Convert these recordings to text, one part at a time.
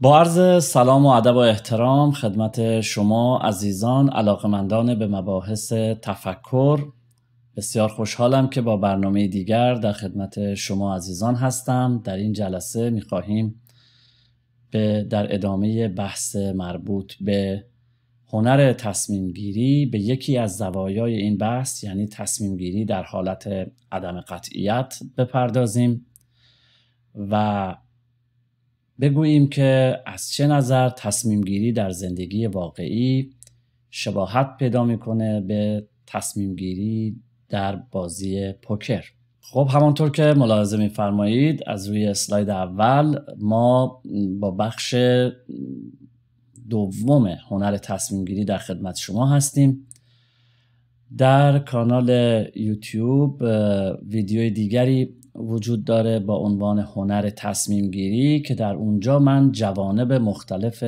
با عرض سلام و ادب و احترام خدمت شما عزیزان علاقمندان به مباحث تفکر بسیار خوشحالم که با برنامه دیگر در خدمت شما عزیزان هستم در این جلسه میخواهیم به در ادامه بحث مربوط به هنر تصمیم گیری به یکی از زوایای این بحث یعنی تصمیم گیری در حالت عدم قطعیت بپردازیم و بگوییم که از چه نظر تصمیم گیری در زندگی واقعی شباهت پیدا میکنه به تصمیم گیری در بازی پوکر خب همانطور که ملاحظه میفرمایید از روی اسلاید اول ما با بخش دوم هنر تصمیم گیری در خدمت شما هستیم در کانال یوتیوب ویدیوی دیگری وجود داره با عنوان هنر تصمیم گیری که در اونجا من جوانب مختلف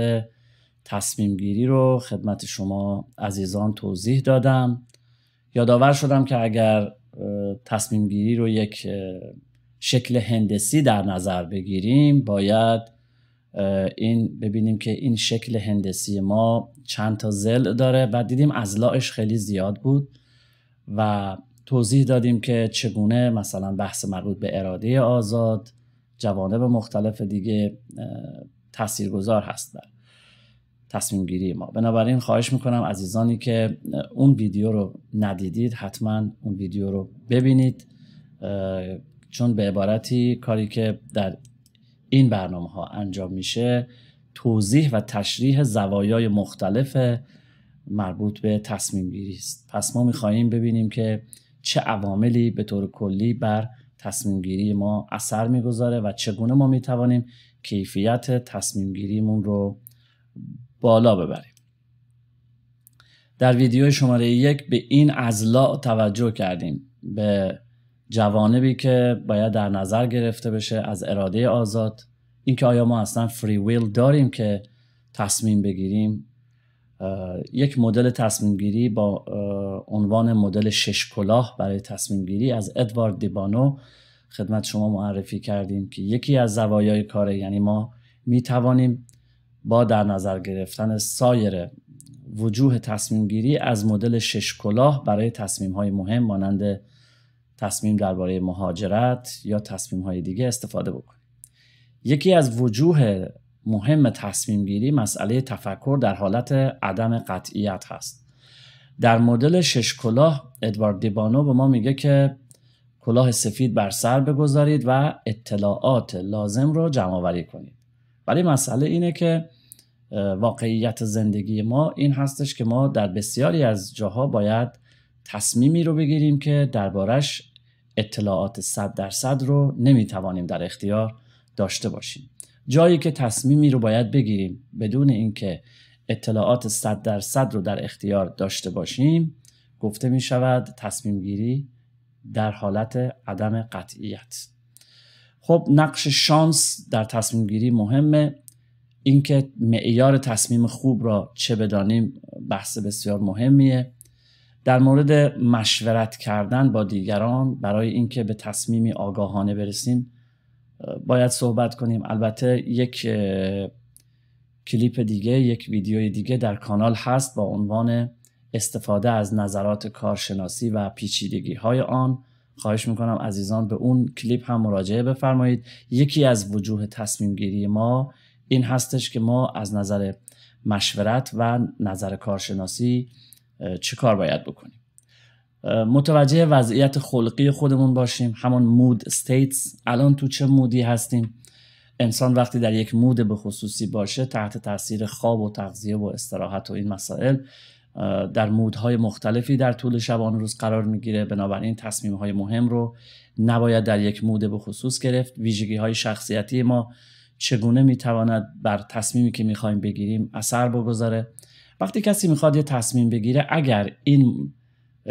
تصمیم گیری رو خدمت شما عزیزان توضیح دادم یادآور شدم که اگر تصمیم گیری رو یک شکل هندسی در نظر بگیریم باید این ببینیم که این شکل هندسی ما چند تا زل داره و دیدیم ازلاعش خیلی زیاد بود و توضیح دادیم که چگونه مثلا بحث مربوط به اراده آزاد جوانب مختلف دیگه تاثیرگذار هست در تصمیم گیری ما بنابراین خواهش میکنم عزیزانی که اون ویدیو رو ندیدید حتما اون ویدیو رو ببینید چون به عبارتی کاری که در این برنامه ها انجام میشه توضیح و تشریح زوایای مختلف مربوط به تصمیم گیری است پس ما میخواهیم ببینیم که چه عواملی به طور کلی بر تصمیم گیری ما اثر میگذاره و چگونه ما میتوانیم کیفیت تصمیم گیریمون رو بالا ببریم در ویدیو شماره یک به این ازلا توجه کردیم به جوانبی که باید در نظر گرفته بشه از اراده آزاد اینکه آیا ما اصلا فری ویل داریم که تصمیم بگیریم یک مدل تصمیم گیری با عنوان مدل شش کلاه برای تصمیم گیری از ادوارد دیبانو خدمت شما معرفی کردیم که یکی از زوایای کاره یعنی ما می توانیم با در نظر گرفتن سایر وجوه تصمیم گیری از مدل شش کلاه برای تصمیم های مهم مانند تصمیم درباره مهاجرت یا تصمیم های دیگه استفاده بکنیم یکی از وجوه مهم تصمیم گیری مسئله تفکر در حالت عدم قطعیت هست در مدل شش کلاه ادوارد دیبانو به ما میگه که کلاه سفید بر سر بگذارید و اطلاعات لازم رو جمع آوری کنید ولی مسئله اینه که واقعیت زندگی ما این هستش که ما در بسیاری از جاها باید تصمیمی رو بگیریم که دربارش اطلاعات 100 درصد رو نمیتوانیم در اختیار داشته باشیم جایی که تصمیمی رو باید بگیریم بدون اینکه اطلاعات 100 درصد رو در اختیار داشته باشیم گفته می شود تصمیم گیری در حالت عدم قطعیت خب نقش شانس در تصمیم گیری مهمه اینکه معیار تصمیم خوب را چه بدانیم بحث بسیار مهمیه در مورد مشورت کردن با دیگران برای اینکه به تصمیمی آگاهانه برسیم باید صحبت کنیم البته یک کلیپ دیگه یک ویدیوی دیگه در کانال هست با عنوان استفاده از نظرات کارشناسی و پیچیدگی های آن خواهش میکنم عزیزان به اون کلیپ هم مراجعه بفرمایید یکی از وجوه تصمیم گیری ما این هستش که ما از نظر مشورت و نظر کارشناسی چه کار باید بکنیم متوجه وضعیت خلقی خودمون باشیم همون مود استیتس الان تو چه مودی هستیم انسان وقتی در یک مود به خصوصی باشه تحت تاثیر خواب و تغذیه و استراحت و این مسائل در مودهای مختلفی در طول شبان روز قرار میگیره بنابراین تصمیم های مهم رو نباید در یک مود به خصوص گرفت ویژگی های شخصیتی ما چگونه میتواند بر تصمیمی که میخوایم بگیریم اثر بگذاره وقتی کسی میخواد یه تصمیم بگیره اگر این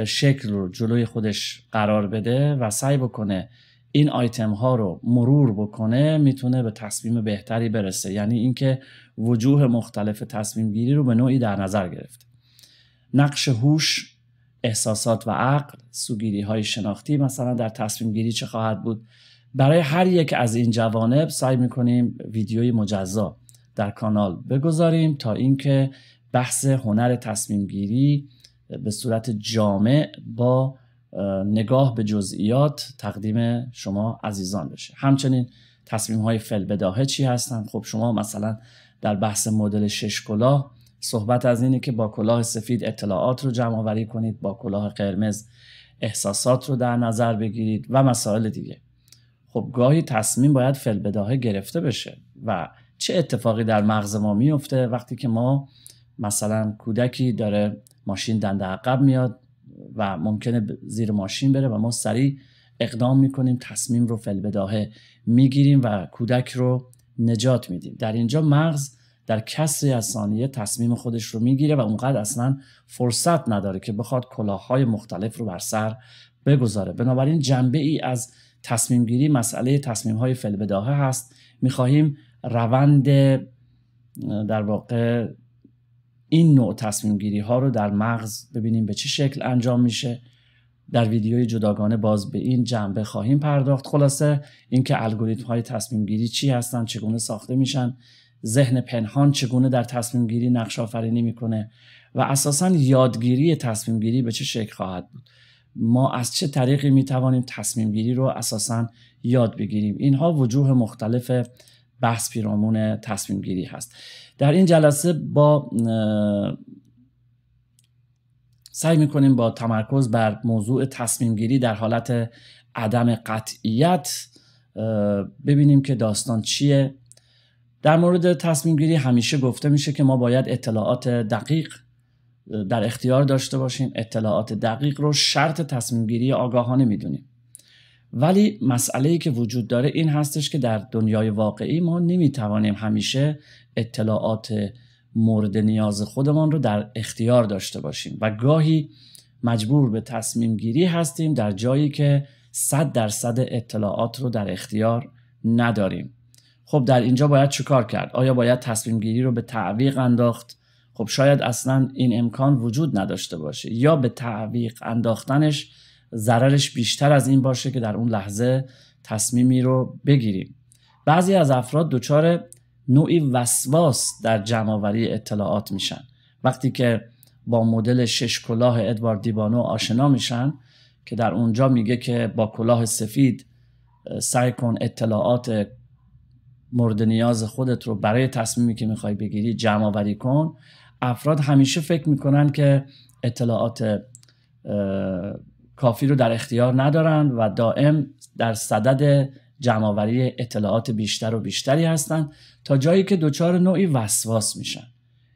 شکل رو جلوی خودش قرار بده و سعی بکنه این آیتم ها رو مرور بکنه میتونه به تصمیم بهتری برسه یعنی اینکه وجوه مختلف تصمیم گیری رو به نوعی در نظر گرفته نقش هوش احساسات و عقل سوگیری های شناختی مثلا در تصمیم گیری چه خواهد بود برای هر یک از این جوانب سعی میکنیم ویدیوی مجزا در کانال بگذاریم تا اینکه بحث هنر تصمیم گیری به صورت جامع با نگاه به جزئیات تقدیم شما عزیزان بشه همچنین تصمیم های بداهه چی هستن خب شما مثلا در بحث مدل شش کلاه صحبت از اینه که با کلاه سفید اطلاعات رو جمع آوری کنید با کلاه قرمز احساسات رو در نظر بگیرید و مسائل دیگه خب گاهی تصمیم باید بداهه گرفته بشه و چه اتفاقی در مغز ما میفته وقتی که ما مثلا کودکی داره ماشین دنده عقب میاد و ممکنه زیر ماشین بره و ما سریع اقدام میکنیم تصمیم رو فلبداهه میگیریم و کودک رو نجات میدیم در اینجا مغز در کسری از ثانیه تصمیم خودش رو میگیره و اونقدر اصلا فرصت نداره که بخواد کلاههای مختلف رو بر سر بگذاره بنابراین جنبه ای از تصمیم گیری مسئله تصمیم های فلبداهه هست میخواهیم روند در واقع این نوع تصمیم گیری ها رو در مغز ببینیم به چه شکل انجام میشه در ویدیوی جداگانه باز به این جنبه خواهیم پرداخت خلاصه اینکه الگوریتم های تصمیم گیری چی هستن چگونه ساخته میشن ذهن پنهان چگونه در تصمیم گیری نقش آفرینی میکنه و اساسا یادگیری تصمیم گیری به چه شکل خواهد بود ما از چه طریقی میتوانیم توانیم تصمیم گیری رو اساسا یاد بگیریم اینها وجوه مختلف بحث پیرامون تصمیم گیری هست در این جلسه با سعی میکنیم با تمرکز بر موضوع تصمیم گیری در حالت عدم قطعیت ببینیم که داستان چیه در مورد تصمیم گیری همیشه گفته میشه که ما باید اطلاعات دقیق در اختیار داشته باشیم اطلاعات دقیق رو شرط تصمیم گیری آگاهانه میدونیم ولی مسئله که وجود داره این هستش که در دنیای واقعی ما نمیتوانیم همیشه اطلاعات مورد نیاز خودمان رو در اختیار داشته باشیم و گاهی مجبور به تصمیم گیری هستیم در جایی که 100 درصد اطلاعات رو در اختیار نداریم خب در اینجا باید چیکار کرد آیا باید تصمیم گیری رو به تعویق انداخت خب شاید اصلا این امکان وجود نداشته باشه یا به تعویق انداختنش ضررش بیشتر از این باشه که در اون لحظه تصمیمی رو بگیریم بعضی از افراد دچار نوعی وسواس در جمعآوری اطلاعات میشن وقتی که با مدل شش کلاه ادوارد دیبانو آشنا میشن که در اونجا میگه که با کلاه سفید سعی کن اطلاعات مورد نیاز خودت رو برای تصمیمی که میخوای بگیری جمع آوری کن افراد همیشه فکر میکنن که اطلاعات کافی رو در اختیار ندارند و دائم در صدد جمعآوری اطلاعات بیشتر و بیشتری هستند تا جایی که دچار نوعی وسواس میشن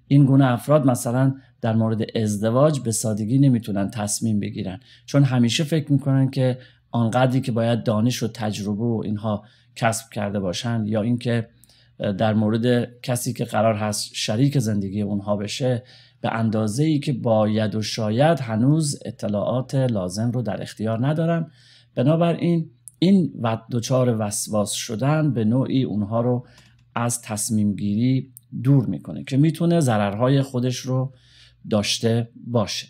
این گونه افراد مثلا در مورد ازدواج به سادگی نمیتونن تصمیم بگیرن چون همیشه فکر میکنن که آنقدری که باید دانش و تجربه و اینها کسب کرده باشند یا اینکه در مورد کسی که قرار هست شریک زندگی اونها بشه به اندازه ای که باید و شاید هنوز اطلاعات لازم رو در اختیار ندارم بنابراین این دچار وسواس شدن به نوعی اونها رو از تصمیم گیری دور میکنه که میتونه ضررهای خودش رو داشته باشه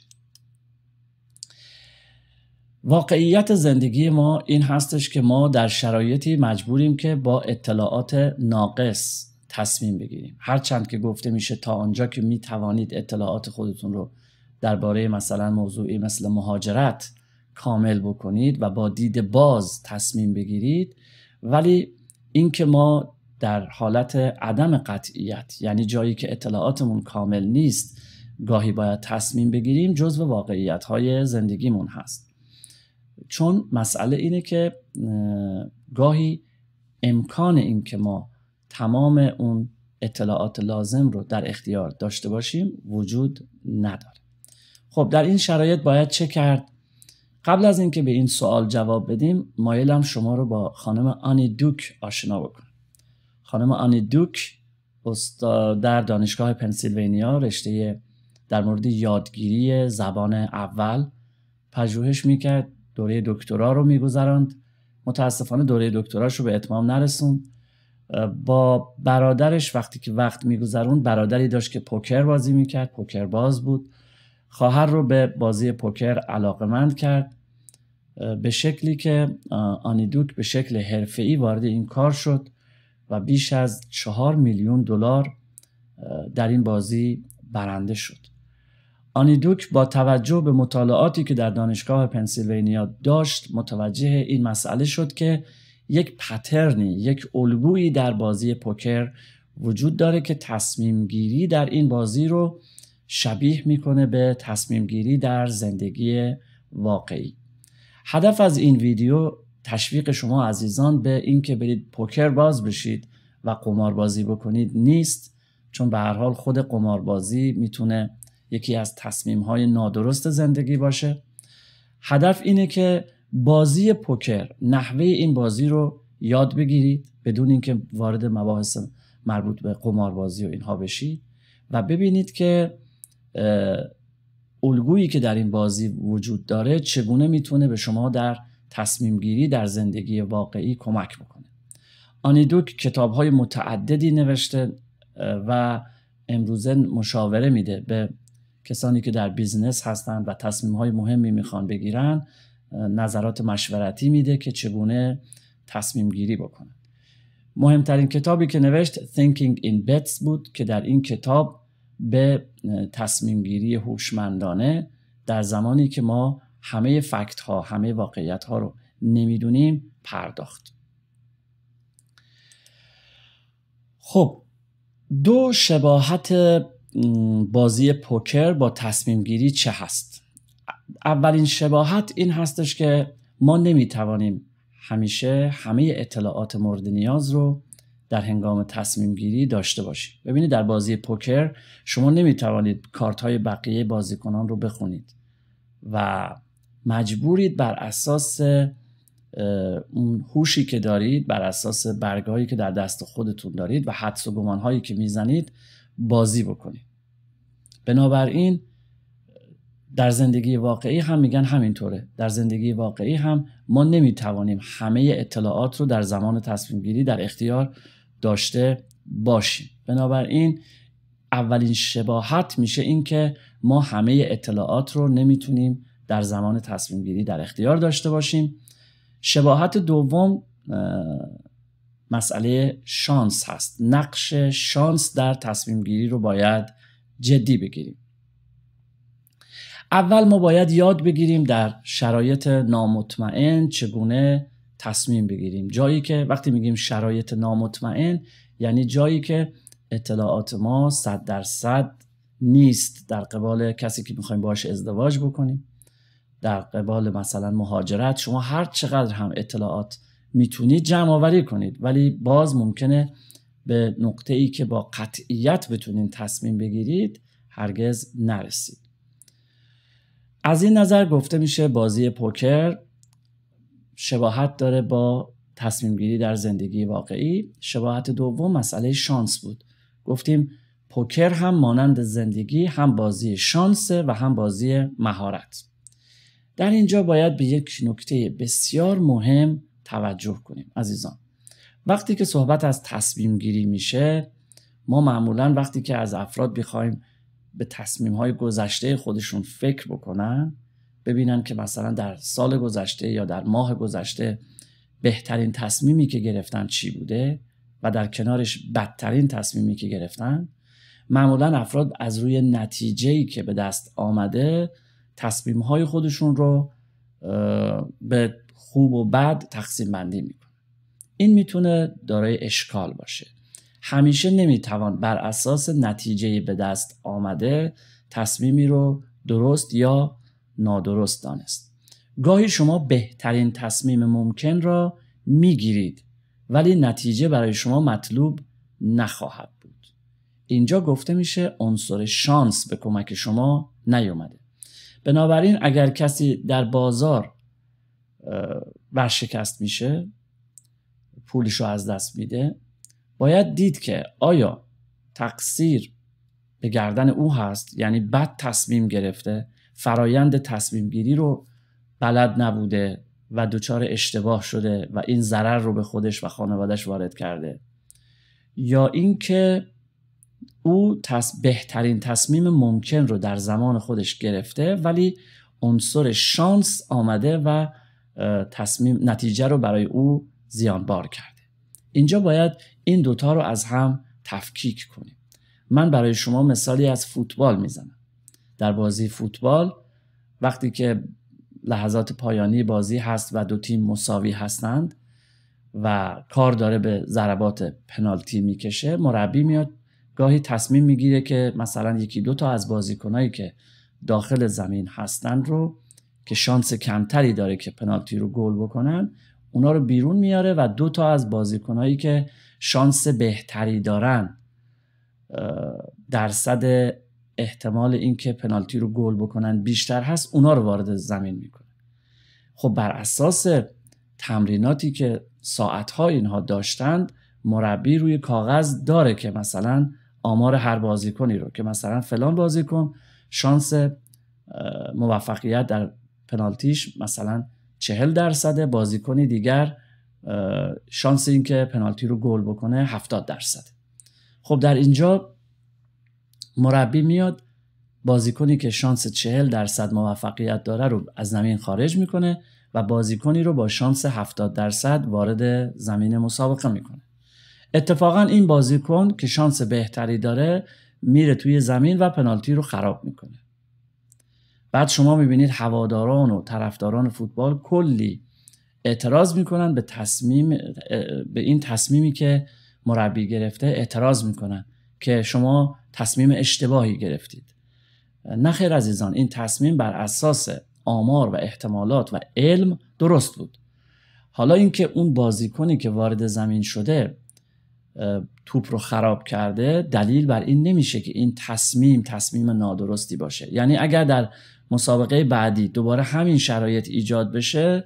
واقعیت زندگی ما این هستش که ما در شرایطی مجبوریم که با اطلاعات ناقص تصمیم بگیریم چند که گفته میشه تا آنجا که توانید اطلاعات خودتون رو درباره مثلا موضوعی مثل مهاجرت کامل بکنید و با دید باز تصمیم بگیرید ولی اینکه ما در حالت عدم قطعیت یعنی جایی که اطلاعاتمون کامل نیست گاهی باید تصمیم بگیریم جزو واقعیت های زندگیمون هست چون مسئله اینه که گاهی امکان این که ما تمام اون اطلاعات لازم رو در اختیار داشته باشیم وجود نداره خب در این شرایط باید چه کرد قبل از اینکه به این سوال جواب بدیم مایلم شما رو با خانم آنی دوک آشنا بکنم خانم آنی دوک در دانشگاه پنسیلوانیا رشته در مورد یادگیری زبان اول پژوهش میکرد دوره دکترا رو میگذراند متاسفانه دوره دکتراش رو به اتمام نرسوند با برادرش وقتی که وقت میگذرون برادری داشت که پوکر بازی میکرد پوکر باز بود خواهر رو به بازی پوکر علاقمند کرد به شکلی که آنیدوک به شکل حرفه‌ای وارد این کار شد و بیش از چهار میلیون دلار در این بازی برنده شد آنیدوک با توجه به مطالعاتی که در دانشگاه پنسیلوانیا داشت متوجه این مسئله شد که یک پترنی یک الگویی در بازی پوکر وجود داره که تصمیم در این بازی رو شبیه میکنه به تصمیم گیری در زندگی واقعی هدف از این ویدیو تشویق شما عزیزان به اینکه برید پوکر باز بشید و قماربازی بکنید نیست چون به هر حال خود قماربازی میتونه یکی از تصمیم های نادرست زندگی باشه هدف اینه که بازی پوکر نحوه این بازی رو یاد بگیرید بدون اینکه وارد مباحث مربوط به قماربازی و اینها بشید و ببینید که الگویی که در این بازی وجود داره چگونه میتونه به شما در تصمیم گیری در زندگی واقعی کمک بکنه آنیدوک کتاب های متعددی نوشته و امروزه مشاوره میده به کسانی که در بیزنس هستند و تصمیم های مهمی میخوان بگیرن نظرات مشورتی میده که چگونه تصمیم گیری بکنه مهمترین کتابی که نوشت Thinking in Bets بود که در این کتاب به تصمیم گیری هوشمندانه در زمانی که ما همه فکت ها همه واقعیت ها رو نمیدونیم پرداخت خب دو شباهت بازی پوکر با تصمیم گیری چه هست اولین شباهت این هستش که ما نمیتوانیم همیشه همه اطلاعات مورد نیاز رو در هنگام تصمیم گیری داشته باشید ببینید در بازی پوکر شما نمیتوانید کارت های بقیه بازیکنان رو بخونید و مجبورید بر اساس اون هوشی که دارید بر اساس برگهایی که در دست خودتون دارید و حدس و هایی که میزنید بازی بکنید بنابراین در زندگی واقعی هم میگن همینطوره در زندگی واقعی هم ما نمیتوانیم همه اطلاعات رو در زمان تصمیم گیری در اختیار داشته باشیم بنابراین اولین شباهت میشه اینکه ما همه اطلاعات رو نمیتونیم در زمان تصمیم گیری در اختیار داشته باشیم شباهت دوم مسئله شانس هست نقش شانس در تصمیم گیری رو باید جدی بگیریم اول ما باید یاد بگیریم در شرایط نامطمئن چگونه تصمیم بگیریم جایی که وقتی میگیم شرایط نامطمئن یعنی جایی که اطلاعات ما صد درصد نیست در قبال کسی که میخوایم باش ازدواج بکنیم در قبال مثلا مهاجرت شما هر چقدر هم اطلاعات میتونید جمع آوری کنید ولی باز ممکنه به نقطه ای که با قطعیت بتونید تصمیم بگیرید هرگز نرسید از این نظر گفته میشه بازی پوکر شباهت داره با تصمیم گیری در زندگی واقعی شباهت دوم مسئله شانس بود گفتیم پوکر هم مانند زندگی هم بازی شانس و هم بازی مهارت در اینجا باید به یک نکته بسیار مهم توجه کنیم عزیزان وقتی که صحبت از تصمیم گیری میشه ما معمولا وقتی که از افراد بخوایم به تصمیم های گذشته خودشون فکر بکنن ببینن که مثلا در سال گذشته یا در ماه گذشته بهترین تصمیمی که گرفتن چی بوده و در کنارش بدترین تصمیمی که گرفتن معمولا افراد از روی نتیجهی که به دست آمده تصمیم های خودشون رو به خوب و بد تقسیم بندی میکنه این میتونه دارای اشکال باشه همیشه نمیتوان بر اساس نتیجه به دست آمده تصمیمی رو درست یا نادرست دانست گاهی شما بهترین تصمیم ممکن را میگیرید ولی نتیجه برای شما مطلوب نخواهد بود اینجا گفته میشه عنصر شانس به کمک شما نیومده بنابراین اگر کسی در بازار ورشکست میشه پولش رو از دست میده باید دید که آیا تقصیر به گردن او هست یعنی بد تصمیم گرفته فرایند تصمیم گیری رو بلد نبوده و دچار اشتباه شده و این ضرر رو به خودش و خانوادش وارد کرده یا اینکه او بهترین تصمیم ممکن رو در زمان خودش گرفته ولی عنصر شانس آمده و تصمیم نتیجه رو برای او زیانبار کرده اینجا باید این دوتا رو از هم تفکیک کنیم من برای شما مثالی از فوتبال میزنم در بازی فوتبال وقتی که لحظات پایانی بازی هست و دو تیم مساوی هستند و کار داره به ضربات پنالتی میکشه مربی میاد گاهی تصمیم میگیره که مثلا یکی دو تا از بازیکنایی که داخل زمین هستند رو که شانس کمتری داره که پنالتی رو گل بکنن اونا رو بیرون میاره و دو تا از بازیکنهایی که شانس بهتری دارن درصد احتمال اینکه پنالتی رو گل بکنن بیشتر هست اونا رو وارد زمین میکنه خب بر اساس تمریناتی که ساعتها اینها داشتند مربی روی کاغذ داره که مثلا آمار هر بازیکنی رو که مثلا فلان بازیکن شانس موفقیت در پنالتیش مثلا چهل درصد بازیکن دیگر شانس اینکه پنالتی رو گل بکنه 70 درصد خب در اینجا مربی میاد بازیکنی که شانس چهل درصد موفقیت داره رو از زمین خارج میکنه و بازیکنی رو با شانس هفتاد درصد وارد زمین مسابقه میکنه اتفاقا این بازیکن که شانس بهتری داره میره توی زمین و پنالتی رو خراب میکنه بعد شما میبینید هواداران و طرفداران فوتبال کلی اعتراض میکنن به تصمیم به این تصمیمی که مربی گرفته اعتراض میکنن که شما تصمیم اشتباهی گرفتید نخیر عزیزان این تصمیم بر اساس آمار و احتمالات و علم درست بود حالا اینکه اون بازیکنی که وارد زمین شده توپ رو خراب کرده دلیل بر این نمیشه که این تصمیم تصمیم نادرستی باشه یعنی اگر در مسابقه بعدی دوباره همین شرایط ایجاد بشه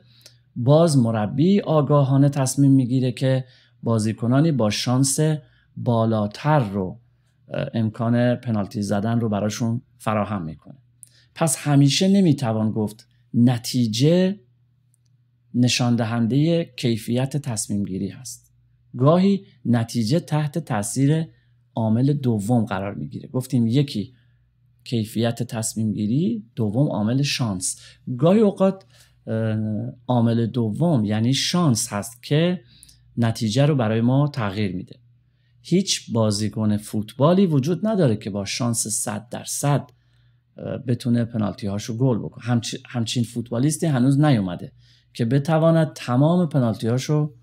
باز مربی آگاهانه تصمیم میگیره که بازیکنانی با شانس بالاتر رو امکان پنالتی زدن رو براشون فراهم میکنه پس همیشه نمیتوان گفت نتیجه نشان دهنده کیفیت تصمیم گیری هست گاهی نتیجه تحت تاثیر عامل دوم قرار میگیره گفتیم یکی کیفیت تصمیم گیری دوم عامل شانس گاهی اوقات عامل دوم یعنی شانس هست که نتیجه رو برای ما تغییر میده هیچ بازیکن فوتبالی وجود نداره که با شانس 100 درصد بتونه پنالتی هاشو گل بکنه همچ... همچین فوتبالیستی هنوز نیومده که بتواند تمام پنالتی هاشو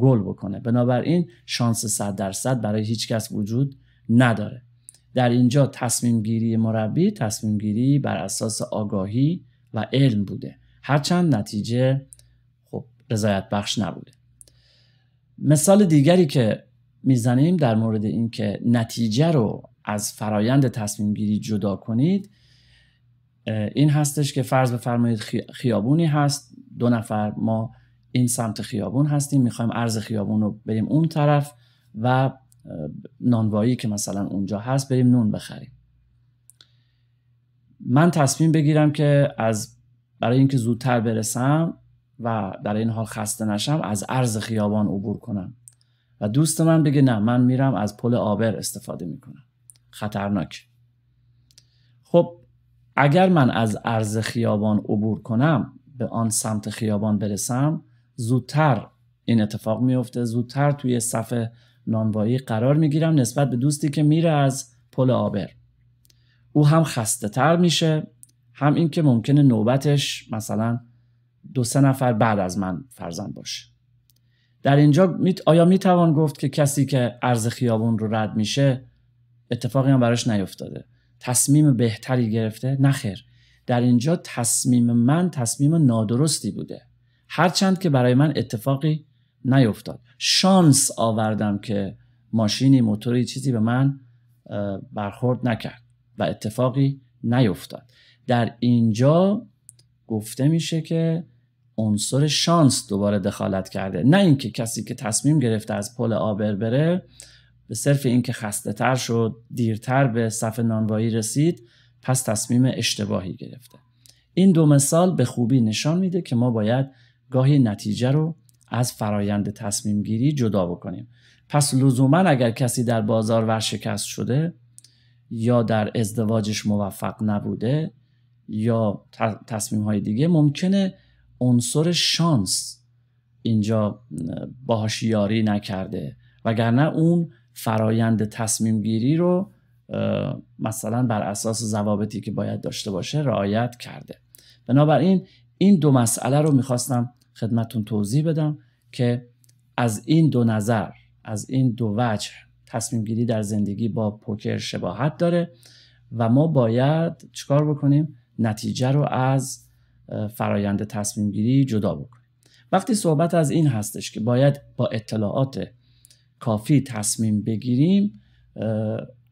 گل بکنه بنابراین شانس 100 درصد برای هیچ کس وجود نداره در اینجا تصمیم گیری مربی تصمیم گیری بر اساس آگاهی و علم بوده هرچند نتیجه خب رضایت بخش نبوده مثال دیگری که میزنیم در مورد اینکه نتیجه رو از فرایند تصمیم گیری جدا کنید این هستش که فرض بفرمایید خیابونی هست دو نفر ما این سمت خیابون هستیم میخوایم عرض خیابون رو بریم اون طرف و نانوایی که مثلا اونجا هست بریم نون بخریم من تصمیم بگیرم که از برای اینکه زودتر برسم و در این حال خسته نشم از عرض خیابان عبور کنم و دوست من بگه نه من میرم از پل آبر استفاده میکنم خطرناک خب اگر من از عرض خیابان عبور کنم به آن سمت خیابان برسم زودتر این اتفاق میفته زودتر توی صفحه نانوایی قرار میگیرم نسبت به دوستی که میره از پل آبر او هم خسته تر میشه هم اینکه ممکنه نوبتش مثلا دو سه نفر بعد از من فرزند باشه در اینجا می آیا میتوان گفت که کسی که ارز خیابون رو رد میشه اتفاقی هم براش نیفتاده تصمیم بهتری گرفته نخیر در اینجا تصمیم من تصمیم نادرستی بوده هرچند که برای من اتفاقی نیفتاد شانس آوردم که ماشینی موتوری چیزی به من برخورد نکرد و اتفاقی نیفتاد در اینجا گفته میشه که عنصر شانس دوباره دخالت کرده نه اینکه کسی که تصمیم گرفته از پل آبر بره به صرف اینکه خسته تر شد دیرتر به صف نانوایی رسید پس تصمیم اشتباهی گرفته این دو مثال به خوبی نشان میده که ما باید گاهی نتیجه رو از فرایند تصمیم گیری جدا بکنیم پس لزوما اگر کسی در بازار ورشکست شده یا در ازدواجش موفق نبوده یا تصمیم های دیگه ممکنه عنصر شانس اینجا باهاش یاری نکرده وگرنه اون فرایند تصمیم گیری رو مثلا بر اساس ضوابطی که باید داشته باشه رعایت کرده بنابراین این دو مسئله رو میخواستم خدمتون توضیح بدم که از این دو نظر از این دو وجه تصمیم گیری در زندگی با پوکر شباهت داره و ما باید چکار بکنیم نتیجه رو از فرایند تصمیم گیری جدا بکنیم وقتی صحبت از این هستش که باید با اطلاعات کافی تصمیم بگیریم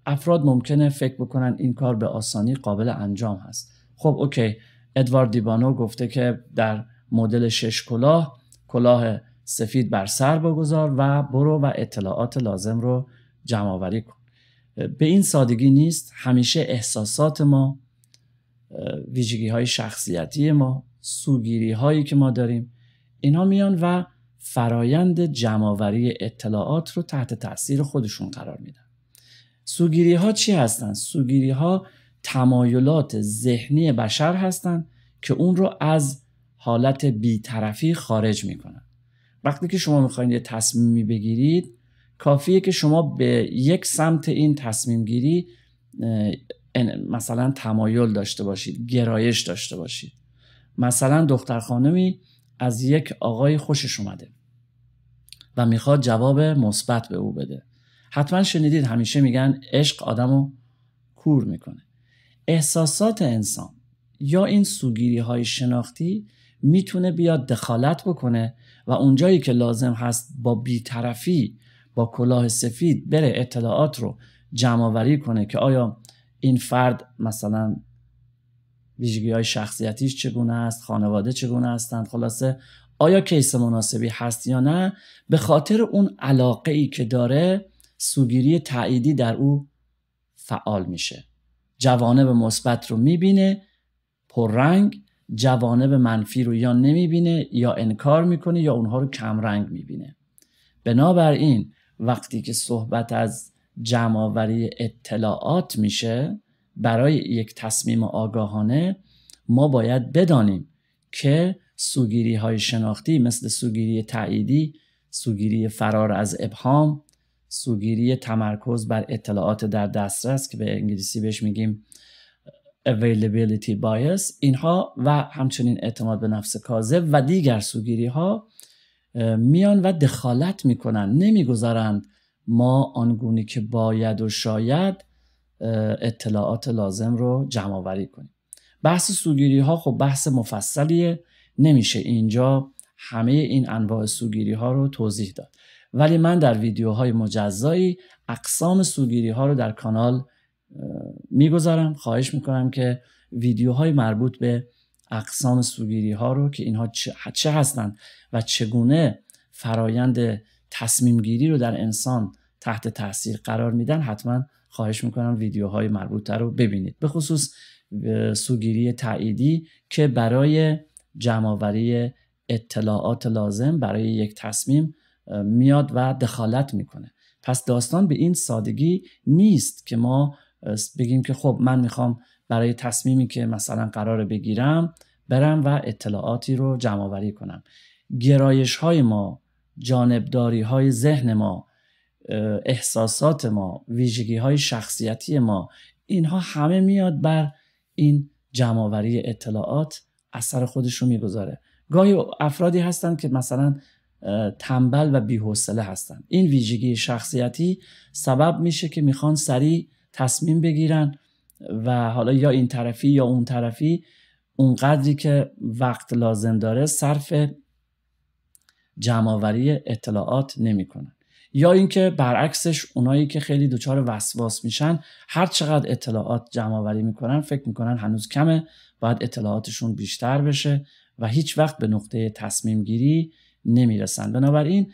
افراد ممکنه فکر بکنن این کار به آسانی قابل انجام هست خب اوکی ادوارد دیبانو گفته که در مدل شش کلاه کلاه سفید بر سر بگذار و برو و اطلاعات لازم رو جمع کن به این سادگی نیست همیشه احساسات ما ویژگی های شخصیتی ما سوگیری هایی که ما داریم اینا میان و فرایند جمعآوری اطلاعات رو تحت تاثیر خودشون قرار میدن سوگیری ها چی هستن؟ سوگیری ها تمایلات ذهنی بشر هستند که اون رو از حالت بیطرفی خارج میکنن وقتی که شما میخواید یه تصمیمی بگیرید کافیه که شما به یک سمت این تصمیم گیری مثلا تمایل داشته باشید گرایش داشته باشید مثلا دختر خانمی از یک آقای خوشش اومده و میخواد جواب مثبت به او بده حتما شنیدید همیشه میگن عشق آدمو کور میکنه احساسات انسان یا این سوگیری های شناختی میتونه بیاد دخالت بکنه و اونجایی که لازم هست با بیطرفی با کلاه سفید بره اطلاعات رو جمع وری کنه که آیا این فرد مثلا ویژگی های شخصیتیش چگونه است خانواده چگونه هستند خلاصه آیا کیس مناسبی هست یا نه به خاطر اون علاقه ای که داره سوگیری تعییدی در او فعال میشه جوانب مثبت رو میبینه پررنگ جوانب منفی رو یا نمیبینه یا انکار میکنه یا اونها رو کمرنگ میبینه بنابراین وقتی که صحبت از جمعآوری اطلاعات میشه برای یک تصمیم آگاهانه ما باید بدانیم که سوگیری های شناختی مثل سوگیری تعییدی، سوگیری فرار از ابهام، سوگیری تمرکز بر اطلاعات در دسترس که به انگلیسی بهش میگیم availability bias اینها و همچنین اعتماد به نفس کاذب و دیگر سوگیری ها میان و دخالت میکنن نمیگذارند ما آنگونی که باید و شاید اطلاعات لازم رو جمع آوری کنیم بحث سوگیری ها خب بحث مفصلیه نمیشه اینجا همه این انواع سوگیری ها رو توضیح داد ولی من در ویدیوهای مجزایی اقسام سوگیری ها رو در کانال میگذارم خواهش میکنم که ویدیوهای مربوط به اقسام سوگیری ها رو که اینها چه هستند و چگونه فرایند تصمیم رو در انسان تحت تاثیر قرار میدن حتما خواهش میکنم ویدیوهای مربوطه رو ببینید به خصوص سوگیری تعییدی که برای جمعآوری اطلاعات لازم برای یک تصمیم میاد و دخالت میکنه پس داستان به این سادگی نیست که ما بگیم که خب من میخوام برای تصمیمی که مثلا قرار بگیرم برم و اطلاعاتی رو جمع کنم گرایش های ما جانبداری های ذهن ما احساسات ما ویژگی های شخصیتی ما اینها همه میاد بر این جمعآوری اطلاعات اثر خودش رو میگذاره گاهی افرادی هستند که مثلا تنبل و بی‌حوصله هستن این ویژگی شخصیتی سبب میشه که میخوان سریع تصمیم بگیرن و حالا یا این طرفی یا اون طرفی اونقدری که وقت لازم داره صرف جمعآوری اطلاعات نمیکنن یا اینکه برعکسش اونایی که خیلی دچار وسواس میشن هر چقدر اطلاعات جمع آوری میکنن فکر میکنن هنوز کمه باید اطلاعاتشون بیشتر بشه و هیچ وقت به نقطه تصمیم گیری نمیرسن بنابراین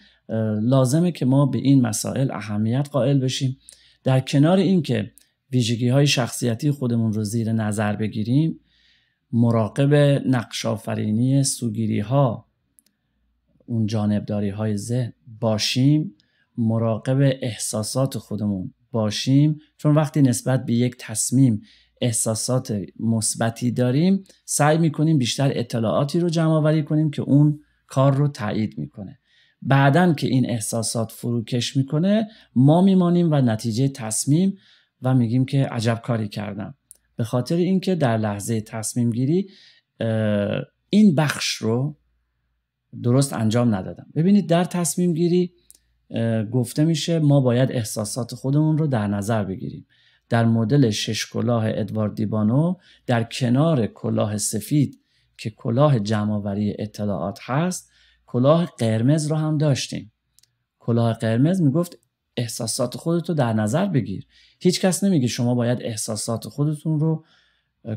لازمه که ما به این مسائل اهمیت قائل بشیم در کنار اینکه ویژگی های شخصیتی خودمون رو زیر نظر بگیریم مراقب نقشافرینی سوگیری ها اون جانبداری های ذهن باشیم مراقب احساسات خودمون باشیم چون وقتی نسبت به یک تصمیم احساسات مثبتی داریم سعی میکنیم بیشتر اطلاعاتی رو جمع آوری کنیم که اون کار رو تایید میکنه بعدا که این احساسات فروکش میکنه ما میمانیم و نتیجه تصمیم و میگیم که عجب کاری کردم به خاطر اینکه در لحظه تصمیم گیری این بخش رو درست انجام ندادم ببینید در تصمیم گیری گفته میشه ما باید احساسات خودمون رو در نظر بگیریم در مدل شش کلاه ادوارد دیبانو در کنار کلاه سفید که کلاه جمعآوری اطلاعات هست کلاه قرمز رو هم داشتیم کلاه قرمز میگفت احساسات خودت رو در نظر بگیر هیچ کس نمیگه شما باید احساسات خودتون رو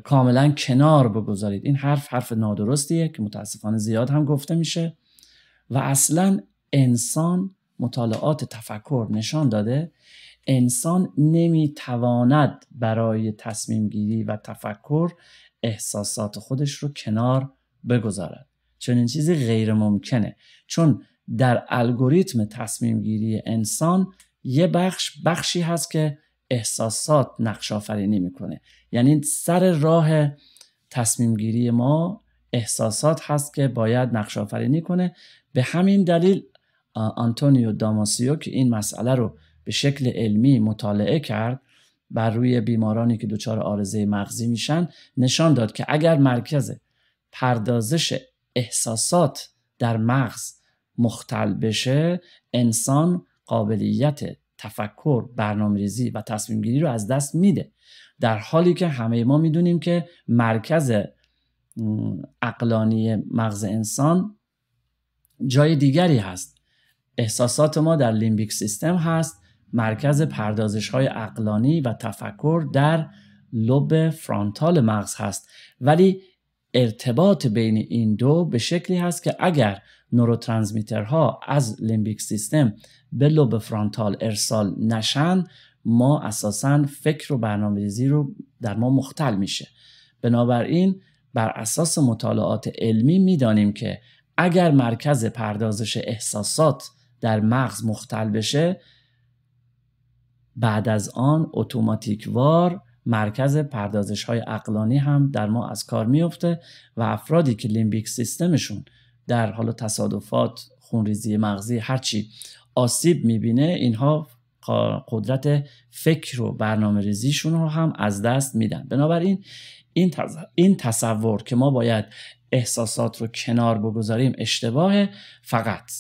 کاملا کنار بگذارید این حرف حرف نادرستیه که متاسفانه زیاد هم گفته میشه و اصلا انسان مطالعات تفکر نشان داده انسان نمیتواند برای تصمیم گیری و تفکر احساسات خودش رو کنار بگذارد چنین چیزی غیر ممکنه چون در الگوریتم تصمیم گیری انسان یه بخش بخشی هست که احساسات نقش آفرینی میکنه یعنی سر راه تصمیم گیری ما احساسات هست که باید نقش آفرینی کنه به همین دلیل آنتونیو داماسیو که این مسئله رو به شکل علمی مطالعه کرد بر روی بیمارانی که دچار آرزه مغزی میشن نشان داد که اگر مرکز پردازش احساسات در مغز مختل بشه انسان قابلیت تفکر ریزی و تصمیم گیری رو از دست میده در حالی که همه ما میدونیم که مرکز اقلانی مغز انسان جای دیگری هست احساسات ما در لیمبیک سیستم هست مرکز پردازش های اقلانی و تفکر در لب فرانتال مغز هست ولی ارتباط بین این دو به شکلی هست که اگر نوروترانسمیترها از لیمبیک سیستم به لوب فرانتال ارسال نشن ما اساسا فکر و برنامه‌ریزی رو در ما مختل میشه بنابراین بر اساس مطالعات علمی میدانیم که اگر مرکز پردازش احساسات در مغز مختل بشه بعد از آن وار مرکز پردازش های اقلانی هم در ما از کار میفته و افرادی که لیمبیک سیستمشون در حال تصادفات خونریزی مغزی هرچی آسیب میبینه اینها قدرت فکر و برنامه ریزیشون رو هم از دست میدن بنابراین این تصور که ما باید احساسات رو کنار بگذاریم اشتباه فقط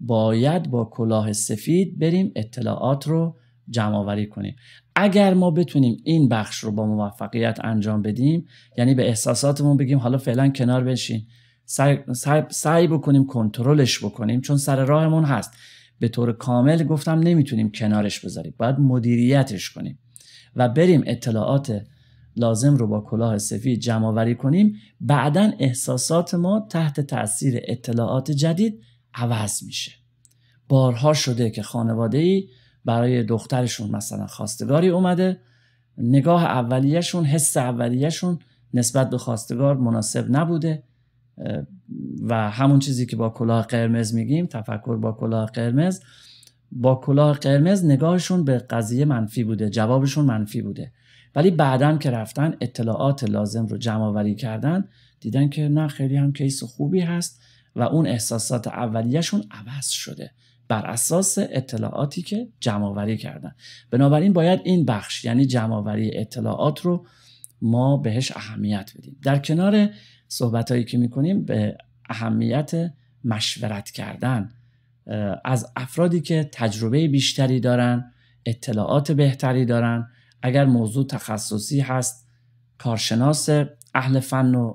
باید با کلاه سفید بریم اطلاعات رو جمع کنیم اگر ما بتونیم این بخش رو با موفقیت انجام بدیم یعنی به احساساتمون بگیم حالا فعلا کنار بشین سعی, بکنیم کنترلش بکنیم چون سر راهمون هست به طور کامل گفتم نمیتونیم کنارش بذاریم باید مدیریتش کنیم و بریم اطلاعات لازم رو با کلاه سفید جمع وری کنیم بعدا احساسات ما تحت تاثیر اطلاعات جدید عوض میشه بارها شده که خانواده ای برای دخترشون مثلا خواستگاری اومده نگاه اولیهشون حس اولیهشون نسبت به خواستگار مناسب نبوده و همون چیزی که با کلاه قرمز میگیم تفکر با کلاه قرمز با کلاه قرمز نگاهشون به قضیه منفی بوده جوابشون منفی بوده ولی بعدا که رفتن اطلاعات لازم رو جمع آوری کردن دیدن که نه خیلی هم کیس خوبی هست و اون احساسات اولیهشون عوض شده بر اساس اطلاعاتی که جمعآوری کردن بنابراین باید این بخش یعنی جمعآوری اطلاعات رو ما بهش اهمیت بدیم در کنار صحبت هایی که میکنیم به اهمیت مشورت کردن از افرادی که تجربه بیشتری دارن اطلاعات بهتری دارن اگر موضوع تخصصی هست کارشناس اهل فن و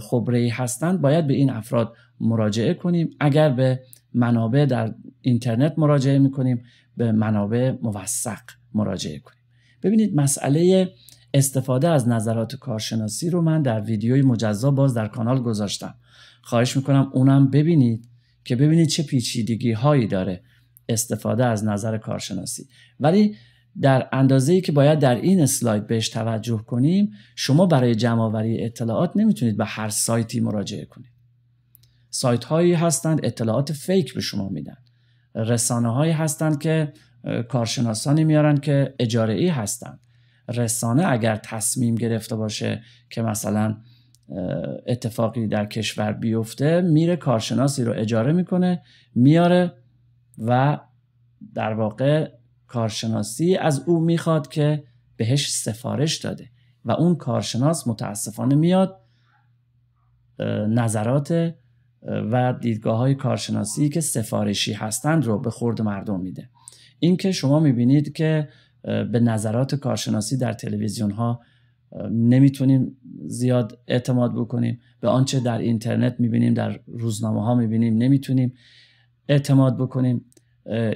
خبره هستند باید به این افراد مراجعه کنیم اگر به منابع در اینترنت مراجعه میکنیم به منابع موثق مراجعه کنیم ببینید مسئله استفاده از نظرات کارشناسی رو من در ویدیوی مجزا باز در کانال گذاشتم خواهش میکنم اونم ببینید که ببینید چه پیچیدگی هایی داره استفاده از نظر کارشناسی ولی در اندازه ای که باید در این اسلاید بهش توجه کنیم شما برای جمعآوری اطلاعات نمیتونید به هر سایتی مراجعه کنید سایت هایی هستند اطلاعات فیک به شما میدن رسانه هایی هستند که کارشناسانی میارن که اجاره ای هستند رسانه اگر تصمیم گرفته باشه که مثلا اتفاقی در کشور بیفته میره کارشناسی رو اجاره میکنه میاره و در واقع کارشناسی از او میخواد که بهش سفارش داده و اون کارشناس متاسفانه میاد نظرات و دیدگاه های کارشناسی که سفارشی هستند رو به خورد مردم میده این که شما میبینید که به نظرات کارشناسی در تلویزیون ها نمیتونیم زیاد اعتماد بکنیم به آنچه در اینترنت میبینیم در روزنامه ها میبینیم نمیتونیم اعتماد بکنیم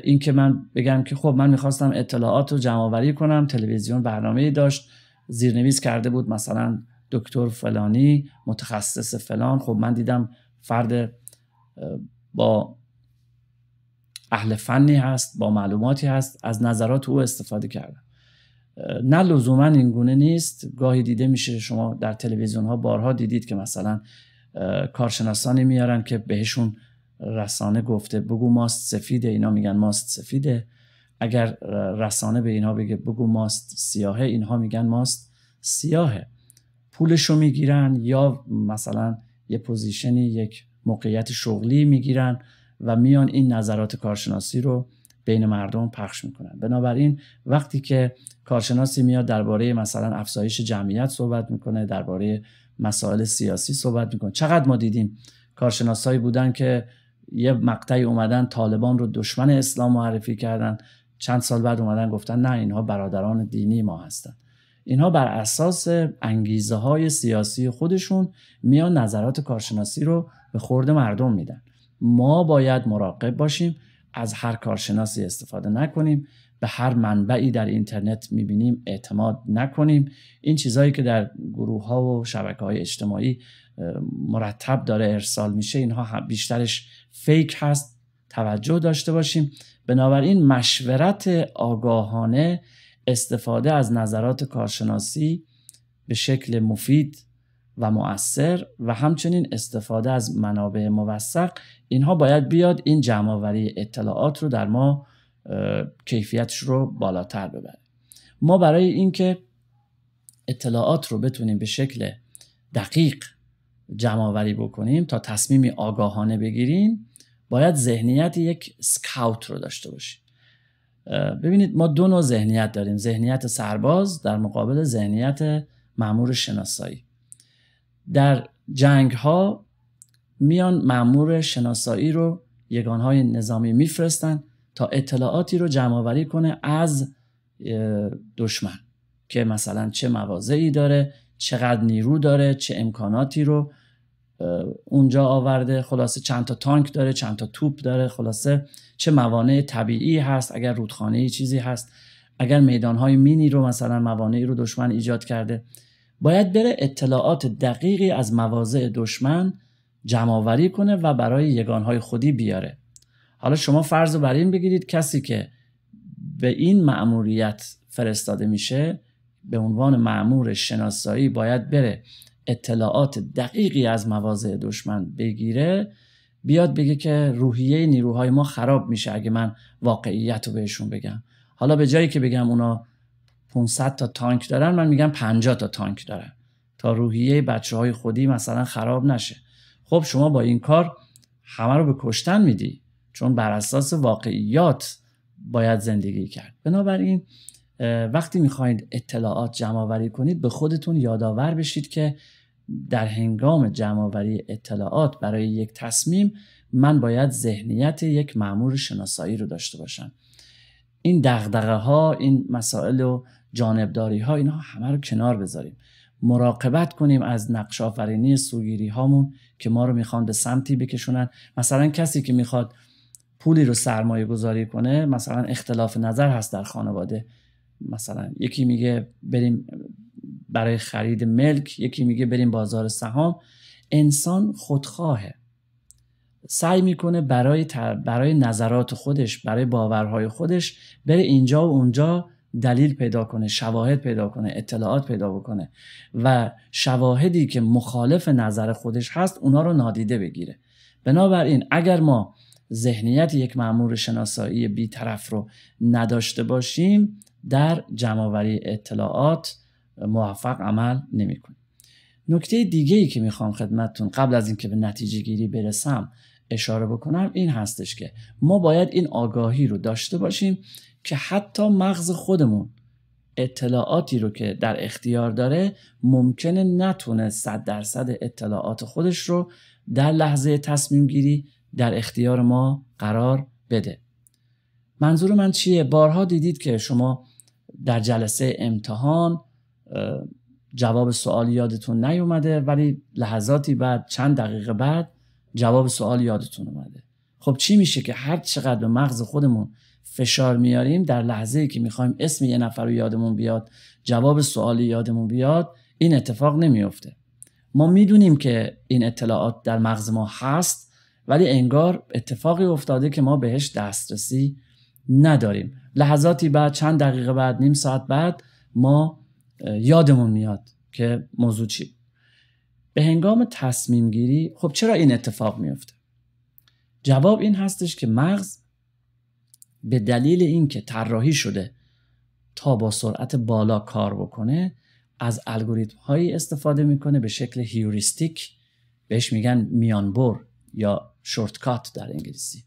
این که من بگم که خب من میخواستم اطلاعات رو جمع کنم تلویزیون برنامه داشت زیرنویس کرده بود مثلا دکتر فلانی متخصص فلان خب من دیدم فرد با اهل فنی هست با معلوماتی هست از نظرات او استفاده کرده نه لزوما این گونه نیست گاهی دیده میشه شما در تلویزیون ها بارها دیدید که مثلا کارشناسانی میارن که بهشون رسانه گفته بگو ماست سفیده اینا میگن ماست سفیده اگر رسانه به اینها بگه بگو ماست سیاهه اینها میگن ماست سیاهه پولشو میگیرن یا مثلا یه پوزیشنی یک موقعیت شغلی میگیرن و میان این نظرات کارشناسی رو بین مردم پخش میکنن بنابراین وقتی که کارشناسی میاد درباره مثلا افزایش جمعیت صحبت میکنه درباره مسائل سیاسی صحبت میکنه چقدر ما دیدیم کارشناسایی بودن که یه مقطعی اومدن طالبان رو دشمن اسلام معرفی کردن چند سال بعد اومدن گفتن نه اینها برادران دینی ما هستند اینها بر اساس انگیزه های سیاسی خودشون میان نظرات کارشناسی رو به خورد مردم میدن ما باید مراقب باشیم از هر کارشناسی استفاده نکنیم به هر منبعی در اینترنت میبینیم اعتماد نکنیم این چیزهایی که در گروه ها و شبکه های اجتماعی مرتب داره ارسال میشه اینها بیشترش فیک هست توجه داشته باشیم بنابراین مشورت آگاهانه استفاده از نظرات کارشناسی به شکل مفید و مؤثر و همچنین استفاده از منابع موثق اینها باید بیاد این جمعآوری اطلاعات رو در ما کیفیتش رو بالاتر ببره ما برای اینکه اطلاعات رو بتونیم به شکل دقیق جمعآوری بکنیم تا تصمیمی آگاهانه بگیریم باید ذهنیت یک سکاوت رو داشته باشیم ببینید ما دو نوع ذهنیت داریم ذهنیت سرباز در مقابل ذهنیت معمور شناسایی در جنگ ها میان معمور شناسایی رو یگانهای نظامی میفرستن تا اطلاعاتی رو جمع کنه از دشمن که مثلا چه مواضعی داره چقدر نیرو داره چه امکاناتی رو اونجا آورده خلاصه چند تا تانک داره چند تا توپ داره خلاصه چه موانع طبیعی هست اگر رودخانه چیزی هست اگر میدانهای مینی رو مثلا موانعی رو دشمن ایجاد کرده باید بره اطلاعات دقیقی از مواضع دشمن جمعآوری کنه و برای یگانهای خودی بیاره حالا شما فرض بر این بگیرید کسی که به این ماموریت فرستاده میشه به عنوان معمور شناسایی باید بره اطلاعات دقیقی از مواضع دشمن بگیره بیاد بگه که روحیه نیروهای ما خراب میشه اگه من واقعیت رو بهشون بگم حالا به جایی که بگم اونا 500 تا تانک دارن من میگم 50 تا تانک دارن تا روحیه بچه های خودی مثلا خراب نشه خب شما با این کار همه رو به کشتن میدی چون بر اساس واقعیات باید زندگی کرد بنابراین وقتی میخواید اطلاعات جمع کنید به خودتون یادآور بشید که در هنگام جمع اطلاعات برای یک تصمیم من باید ذهنیت یک معمور شناسایی رو داشته باشم این دغدغه ها این مسائل و جانبداری ها اینا همه رو کنار بذاریم مراقبت کنیم از نقش آفرینی سوگیری هامون که ما رو میخوان به سمتی بکشونن مثلا کسی که میخواد پولی رو سرمایه گذاری کنه مثلا اختلاف نظر هست در خانواده مثلا یکی میگه بریم برای خرید ملک یکی میگه بریم بازار سهام انسان خودخواهه سعی میکنه برای, برای نظرات خودش برای باورهای خودش بره اینجا و اونجا دلیل پیدا کنه شواهد پیدا کنه اطلاعات پیدا بکنه و شواهدی که مخالف نظر خودش هست اونا رو نادیده بگیره بنابراین اگر ما ذهنیت یک معمور شناسایی بیطرف رو نداشته باشیم در جمعآوری اطلاعات موفق عمل نمیکنه نکته دیگه ای که میخوام خدمتتون قبل از اینکه به نتیجه گیری برسم اشاره بکنم این هستش که ما باید این آگاهی رو داشته باشیم که حتی مغز خودمون اطلاعاتی رو که در اختیار داره ممکنه نتونه صد درصد اطلاعات خودش رو در لحظه تصمیم گیری در اختیار ما قرار بده منظور من چیه؟ بارها دیدید که شما در جلسه امتحان جواب سوال یادتون نیومده ولی لحظاتی بعد چند دقیقه بعد جواب سوال یادتون اومده خب چی میشه که هر چقدر به مغز خودمون فشار میاریم در لحظه ای که میخوایم اسم یه نفر رو یادمون بیاد جواب سوالی یادمون بیاد این اتفاق نمیفته ما میدونیم که این اطلاعات در مغز ما هست ولی انگار اتفاقی افتاده که ما بهش دسترسی نداریم لحظاتی بعد چند دقیقه بعد نیم ساعت بعد ما یادمون میاد که موضوع چی به هنگام تصمیم گیری خب چرا این اتفاق میفته جواب این هستش که مغز به دلیل اینکه طراحی شده تا با سرعت بالا کار بکنه از الگوریتم هایی استفاده میکنه به شکل هیوریستیک بهش میگن میانبر یا شورتکات در انگلیسی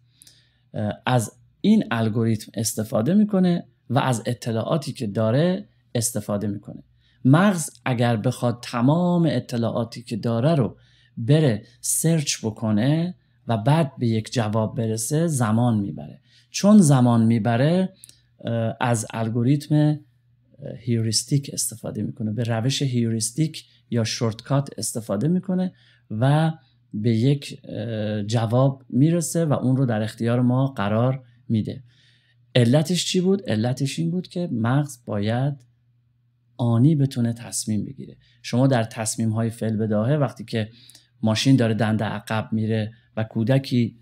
از این الگوریتم استفاده میکنه و از اطلاعاتی که داره استفاده میکنه مغز اگر بخواد تمام اطلاعاتی که داره رو بره سرچ بکنه و بعد به یک جواب برسه زمان میبره چون زمان میبره از الگوریتم هیوریستیک استفاده میکنه به روش هیوریستیک یا شورتکات استفاده میکنه و به یک جواب میرسه و اون رو در اختیار ما قرار میده علتش چی بود علتش این بود که مغز باید آنی بتونه تصمیم بگیره شما در تصمیم های فعل بداهه وقتی که ماشین داره دنده عقب میره و کودکی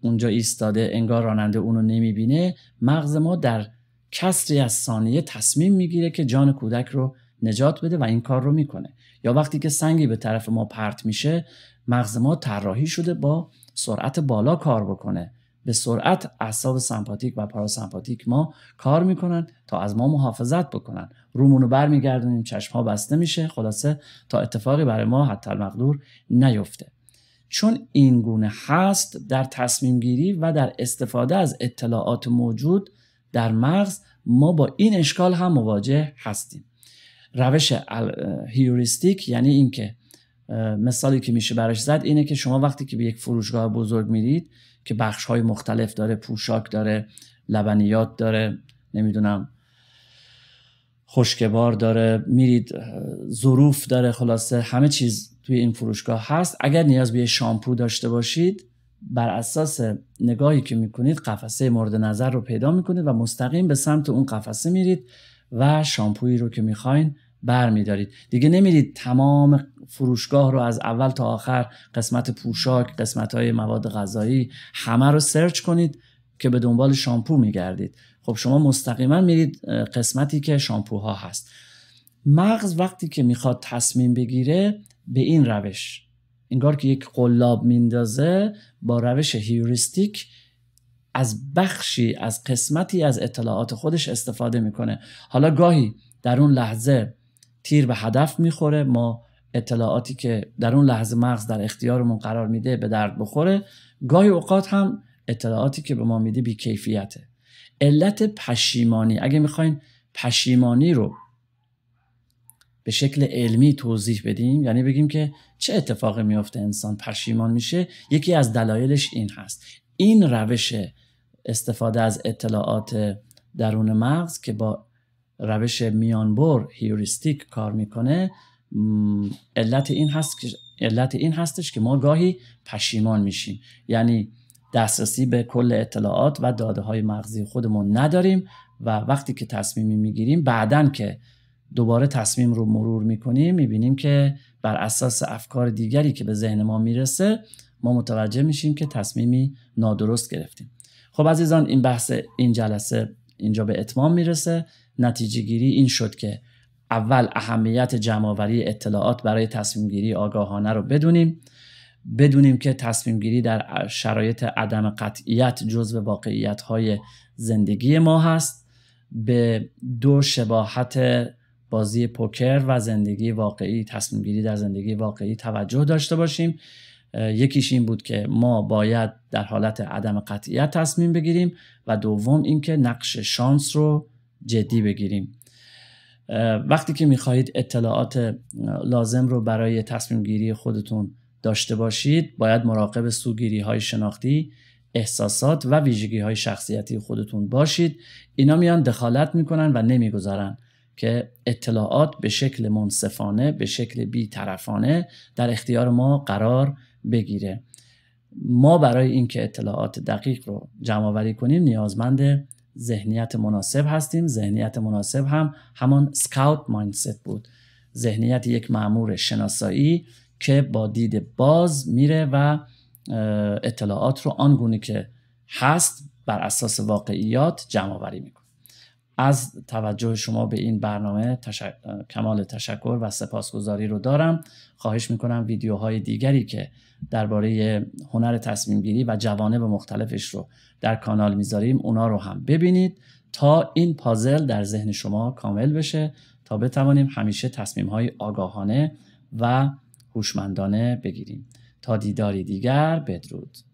اونجا ایستاده انگار راننده اونو نمیبینه مغز ما در کسری از ثانیه تصمیم میگیره که جان کودک رو نجات بده و این کار رو میکنه یا وقتی که سنگی به طرف ما پرت میشه مغز ما طراحی شده با سرعت بالا کار بکنه به سرعت اعصاب سمپاتیک و پاراسمپاتیک ما کار میکنن تا از ما محافظت بکنن رومون رو برمیگردونیم چشم ها بسته میشه خلاصه تا اتفاقی برای ما حتی مقدور نیفته چون این گونه هست در تصمیم گیری و در استفاده از اطلاعات موجود در مغز ما با این اشکال هم مواجه هستیم روش هیوریستیک یعنی اینکه مثالی که میشه براش زد اینه که شما وقتی که به یک فروشگاه بزرگ میرید که بخش های مختلف داره پوشاک داره لبنیات داره نمیدونم خشکبار داره میرید ظروف داره خلاصه همه چیز توی این فروشگاه هست اگر نیاز به شامپو داشته باشید بر اساس نگاهی که میکنید قفسه مورد نظر رو پیدا میکنید و مستقیم به سمت اون قفسه میرید و شامپویی رو که میخواین برمیدارید دیگه نمیرید تمام فروشگاه رو از اول تا آخر قسمت پوشاک قسمت های مواد غذایی همه رو سرچ کنید که به دنبال شامپو میگردید خب شما مستقیما میرید قسمتی که شامپوها هست مغز وقتی که میخواد تصمیم بگیره به این روش انگار که یک قلاب میندازه با روش هیوریستیک از بخشی از قسمتی از اطلاعات خودش استفاده میکنه حالا گاهی در اون لحظه تیر به هدف میخوره ما اطلاعاتی که در اون لحظه مغز در اختیارمون قرار میده به درد بخوره گاهی اوقات هم اطلاعاتی که به ما میده بیکیفیته علت پشیمانی اگه میخواین پشیمانی رو به شکل علمی توضیح بدیم یعنی بگیم که چه اتفاقی میفته انسان پشیمان میشه یکی از دلایلش این هست این روش استفاده از اطلاعات درون مغز که با روش میانبر هیوریستیک کار میکنه علت این هست که علت این هستش که ما گاهی پشیمان میشیم یعنی دسترسی به کل اطلاعات و داده های مغزی خودمون نداریم و وقتی که تصمیمی میگیریم بعدا که دوباره تصمیم رو مرور میکنیم میبینیم که بر اساس افکار دیگری که به ذهن ما میرسه ما متوجه میشیم که تصمیمی نادرست گرفتیم خب عزیزان این بحث این جلسه اینجا به اتمام میرسه نتیجه گیری این شد که اول اهمیت جمعآوری اطلاعات برای تصمیم گیری آگاهانه رو بدونیم بدونیم که تصمیم گیری در شرایط عدم قطعیت جزء واقعیت های زندگی ما هست به دو شباهت بازی پوکر و زندگی واقعی تصمیم گیری در زندگی واقعی توجه داشته باشیم یکیش این بود که ما باید در حالت عدم قطعیت تصمیم بگیریم و دوم اینکه نقش شانس رو جدی بگیریم وقتی که میخواهید اطلاعات لازم رو برای تصمیم گیری خودتون داشته باشید باید مراقب سوگیری های شناختی احساسات و ویژگی های شخصیتی خودتون باشید اینا میان دخالت میکنن و نمیگذارن که اطلاعات به شکل منصفانه به شکل بیطرفانه در اختیار ما قرار بگیره ما برای اینکه اطلاعات دقیق رو جمع کنیم نیازمند ذهنیت مناسب هستیم ذهنیت مناسب هم همان سکاوت مایندست بود ذهنیت یک معمور شناسایی که با دید باز میره و اطلاعات رو آنگونه که هست بر اساس واقعیات جمع آوری میکنه از توجه شما به این برنامه کمال تشکر و سپاسگزاری رو دارم خواهش میکنم ویدیوهای دیگری که درباره هنر تصمیم گیری و جوانب مختلفش رو در کانال میذاریم اونا رو هم ببینید تا این پازل در ذهن شما کامل بشه تا بتوانیم همیشه تصمیم های آگاهانه و هوشمندانه بگیریم تا دیداری دیگر بدرود